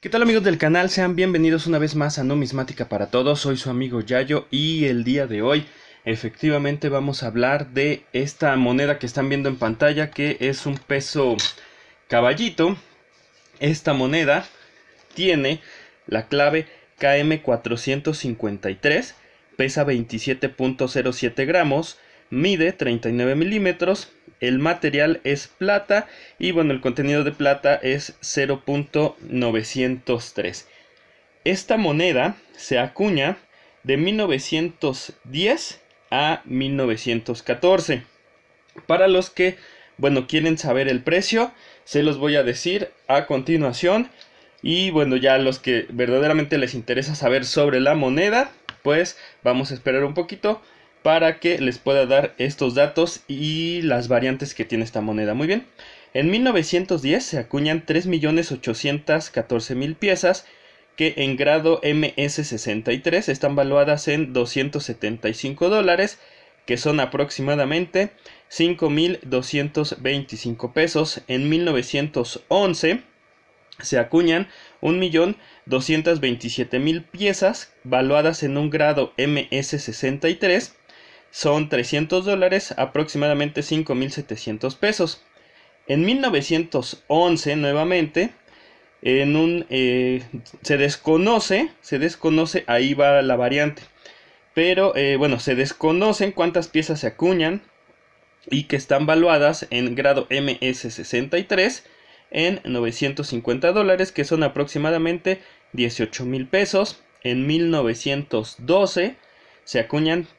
¿Qué tal amigos del canal? Sean bienvenidos una vez más a Numismática para Todos. Soy su amigo Yayo y el día de hoy efectivamente vamos a hablar de esta moneda que están viendo en pantalla que es un peso caballito. Esta moneda tiene la clave KM453, pesa 27.07 gramos, mide 39 milímetros, el material es plata y bueno, el contenido de plata es 0.903. Esta moneda se acuña de 1910 a 1914. Para los que, bueno, quieren saber el precio, se los voy a decir a continuación. Y bueno, ya los que verdaderamente les interesa saber sobre la moneda, pues vamos a esperar un poquito para que les pueda dar estos datos y las variantes que tiene esta moneda. Muy bien. En 1910 se acuñan 3.814.000 piezas que en grado MS63 están valuadas en 275 dólares, que son aproximadamente 5.225 pesos. En 1911 se acuñan 1.227.000 piezas valuadas en un grado MS63 son 300 dólares, aproximadamente 5.700 pesos. En 1911, nuevamente, en un, eh, se desconoce, se desconoce, ahí va la variante, pero eh, bueno, se desconocen cuántas piezas se acuñan y que están valuadas en grado MS63 en 950 dólares, que son aproximadamente 18 mil pesos. En 1912 se acuñan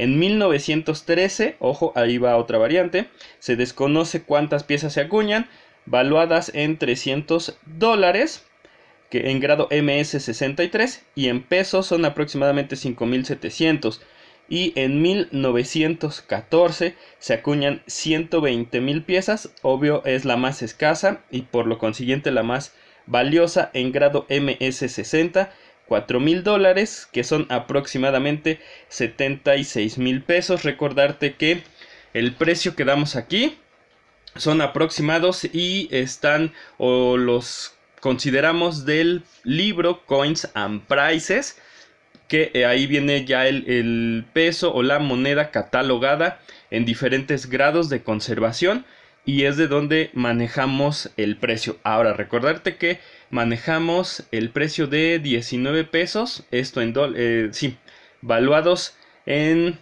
En 1913, ojo, ahí va otra variante, se desconoce cuántas piezas se acuñan, valuadas en 300 dólares, que en grado MS63 y en pesos son aproximadamente 5700 y en 1914 se acuñan 120,000 piezas, obvio es la más escasa y por lo consiguiente la más valiosa en grado MS60 4 mil dólares, que son aproximadamente 76 mil pesos. Recordarte que el precio que damos aquí son aproximados y están o los consideramos del libro Coins and Prices, que eh, ahí viene ya el peso o la moneda catalogada en diferentes grados de conservación y es de donde manejamos el precio. Ahora, recordarte que manejamos el precio de 19 pesos, esto en dólares, eh, sí, valuados en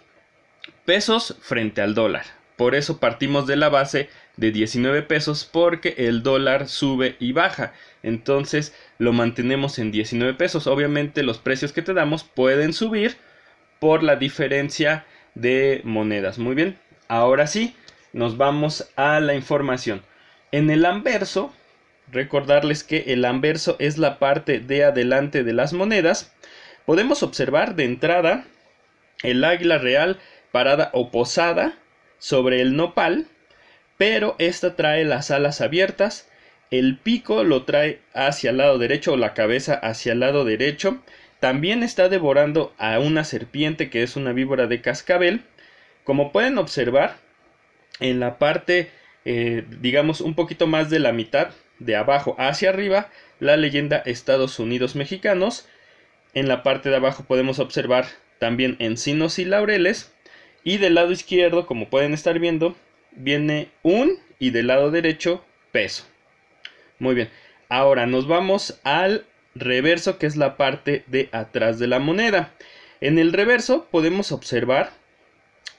pesos frente al dólar. Por eso partimos de la base de 19 pesos porque el dólar sube y baja. Entonces lo mantenemos en 19 pesos. Obviamente los precios que te damos pueden subir por la diferencia de monedas. Muy bien, ahora sí, nos vamos a la información. En el anverso Recordarles que el anverso es la parte de adelante de las monedas. Podemos observar de entrada el águila real parada o posada sobre el nopal, pero esta trae las alas abiertas, el pico lo trae hacia el lado derecho o la cabeza hacia el lado derecho, también está devorando a una serpiente que es una víbora de cascabel. Como pueden observar, en la parte, eh, digamos, un poquito más de la mitad de abajo hacia arriba, la leyenda Estados Unidos Mexicanos. En la parte de abajo podemos observar también encinos y laureles. Y del lado izquierdo, como pueden estar viendo, viene un y del lado derecho peso. Muy bien. Ahora nos vamos al reverso, que es la parte de atrás de la moneda. En el reverso podemos observar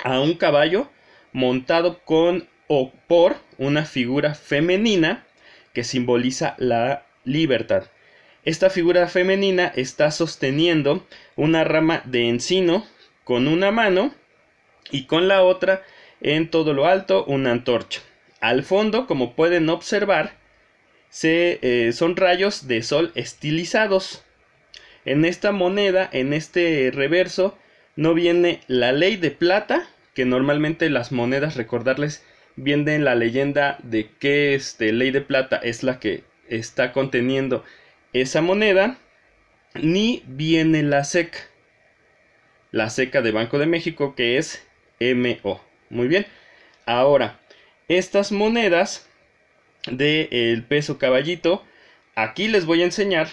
a un caballo montado con o por una figura femenina que simboliza la libertad. Esta figura femenina está sosteniendo una rama de encino con una mano y con la otra en todo lo alto una antorcha. Al fondo, como pueden observar, se, eh, son rayos de sol estilizados. En esta moneda, en este reverso, no viene la ley de plata, que normalmente las monedas, recordarles, viene la leyenda de que este, ley de plata es la que está conteniendo esa moneda, ni viene la SEC, la SECA de Banco de México, que es MO. Muy bien. Ahora, estas monedas del el peso caballito, aquí les voy a enseñar.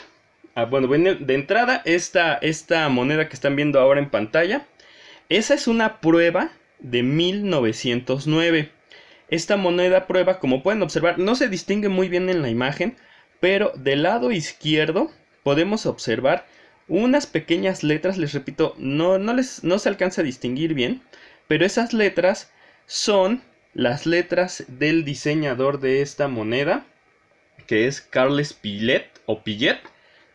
Ah, bueno, de entrada, esta, esta moneda que están viendo ahora en pantalla, esa es una prueba de 1909. Esta moneda prueba, como pueden observar, no se distingue muy bien en la imagen, pero del lado izquierdo podemos observar unas pequeñas letras, les repito, no, no, les, no se alcanza a distinguir bien, pero esas letras son las letras del diseñador de esta moneda, que es Carles Pillet o Pillet,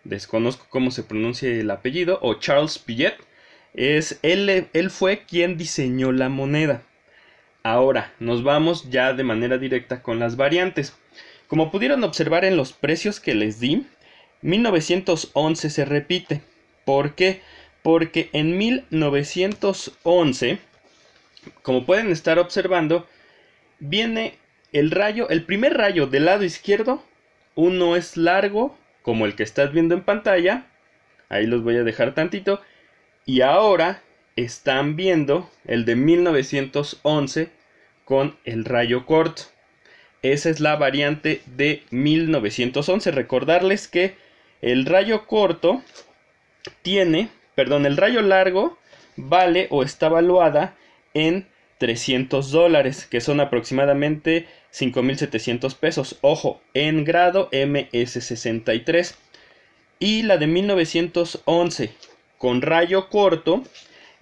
desconozco cómo se pronuncia el apellido, o Charles Pillet, es él, él fue quien diseñó la moneda. Ahora, nos vamos ya de manera directa con las variantes. Como pudieron observar en los precios que les di, 1911 se repite. ¿Por qué? Porque en 1911, como pueden estar observando, viene el rayo, el primer rayo del lado izquierdo, uno es largo, como el que estás viendo en pantalla, ahí los voy a dejar tantito, y ahora están viendo el de 1911 con el rayo corto. Esa es la variante de 1911. Recordarles que el rayo corto tiene, perdón, el rayo largo vale o está valuada en 300 dólares, que son aproximadamente 5.700 pesos. Ojo, en grado MS63. Y la de 1911 con rayo corto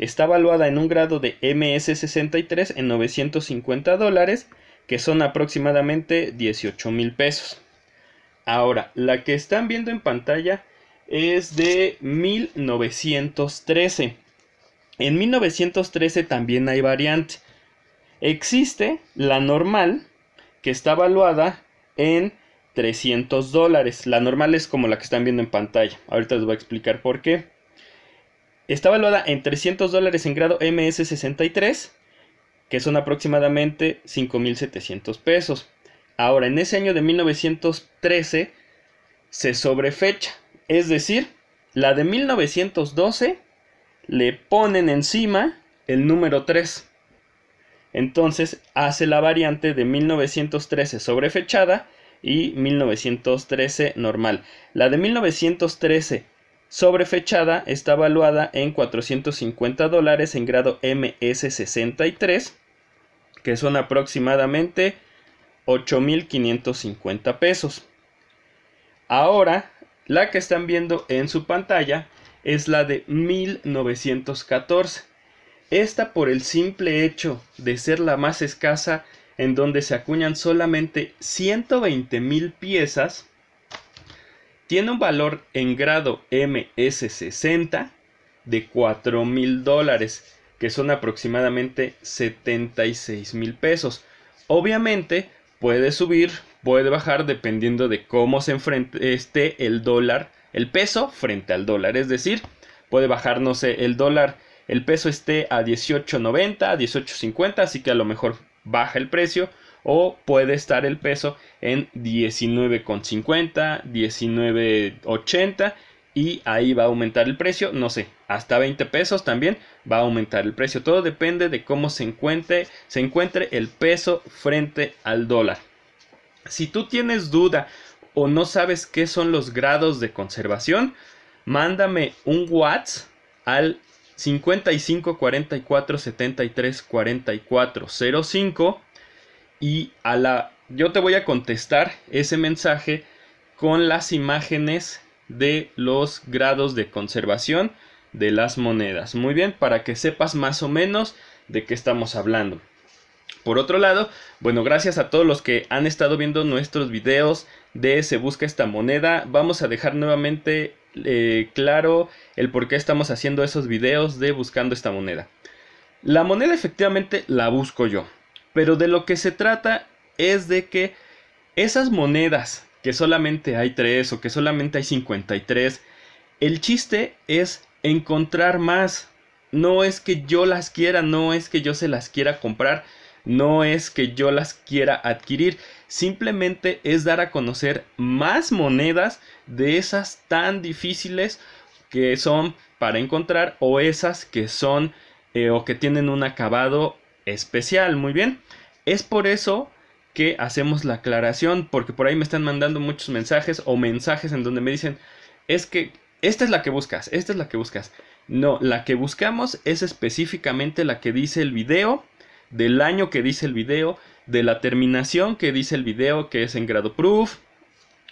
Está valuada en un grado de MS63 en 950 dólares, que son aproximadamente 18 mil pesos. Ahora, la que están viendo en pantalla es de 1913. En 1913 también hay variante. Existe la normal, que está valuada en 300 dólares. La normal es como la que están viendo en pantalla. Ahorita les voy a explicar por qué. Está evaluada en 300 dólares en grado MS63, que son aproximadamente 5.700 pesos. Ahora, en ese año de 1913 se sobrefecha, es decir, la de 1912 le ponen encima el número 3. Entonces hace la variante de 1913 sobrefechada y 1913 normal. La de 1913 sobrefechada está valuada en 450 dólares en grado MS63, que son aproximadamente 8.550 pesos. Ahora, la que están viendo en su pantalla es la de 1914. Esta por el simple hecho de ser la más escasa en donde se acuñan solamente 120 mil piezas, tiene un valor en grado MS60 de 4 mil dólares, que son aproximadamente 76 mil pesos. Obviamente puede subir, puede bajar dependiendo de cómo se enfrente, esté el dólar, el peso frente al dólar. Es decir, puede bajar, no sé, el dólar, el peso esté a 18.90, 18.50, así que a lo mejor baja el precio o puede estar el peso en 19,50, 19,80 y ahí va a aumentar el precio, no sé, hasta 20 pesos también va a aumentar el precio. Todo depende de cómo se encuentre, se encuentre el peso frente al dólar. Si tú tienes duda o no sabes qué son los grados de conservación, mándame un WhatsApp al 55 44 73 44 05 y a la yo te voy a contestar ese mensaje con las imágenes de los grados de conservación de las monedas. Muy bien, para que sepas más o menos de qué estamos hablando. Por otro lado, bueno, gracias a todos los que han estado viendo nuestros videos de Se Busca esta moneda. Vamos a dejar nuevamente eh, claro el por qué estamos haciendo esos videos de Buscando esta moneda. La moneda efectivamente la busco yo. Pero de lo que se trata es de que esas monedas que solamente hay 3 o que solamente hay 53, el chiste es encontrar más. No es que yo las quiera, no es que yo se las quiera comprar, no es que yo las quiera adquirir, simplemente es dar a conocer más monedas de esas tan difíciles que son para encontrar o esas que son eh, o que tienen un acabado especial. Muy bien. Es por eso que hacemos la aclaración, porque por ahí me están mandando muchos mensajes o mensajes en donde me dicen, es que esta es la que buscas, esta es la que buscas. No, la que buscamos es específicamente la que dice el video, del año que dice el video, de la terminación que dice el video, que es en grado proof.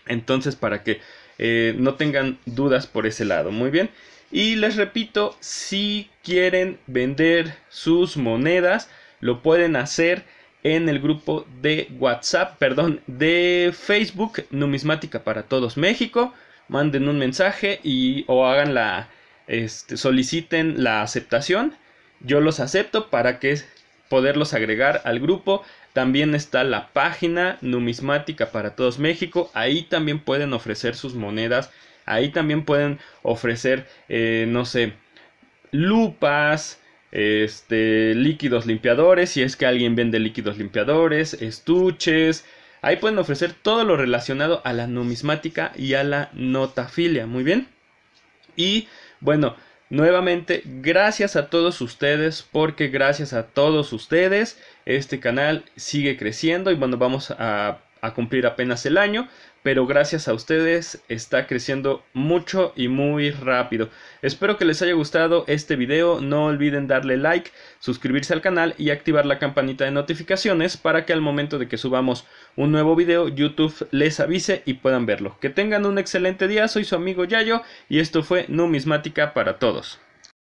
Entonces, para que eh, no tengan dudas por ese lado. Muy bien. Y les repito, si quieren vender sus monedas, lo pueden hacer en el grupo de WhatsApp, perdón, de Facebook, Numismática para Todos México. Manden un mensaje y o hagan la, este, soliciten la aceptación. Yo los acepto para que poderlos agregar al grupo. También está la página Numismática para Todos México. Ahí también pueden ofrecer sus monedas. Ahí también pueden ofrecer, eh, no sé, lupas, este, líquidos limpiadores, si es que alguien vende líquidos limpiadores, estuches. Ahí pueden ofrecer todo lo relacionado a la numismática y a la notafilia. Muy bien. Y bueno, nuevamente, gracias a todos ustedes, porque gracias a todos ustedes, este canal sigue creciendo y bueno, vamos a a cumplir apenas el año, pero gracias a ustedes está creciendo mucho y muy rápido. Espero que les haya gustado este video, no olviden darle like, suscribirse al canal y activar la campanita de notificaciones para que al momento de que subamos un nuevo video YouTube les avise y puedan verlo. Que tengan un excelente día, soy su amigo Yayo y esto fue Numismática para todos.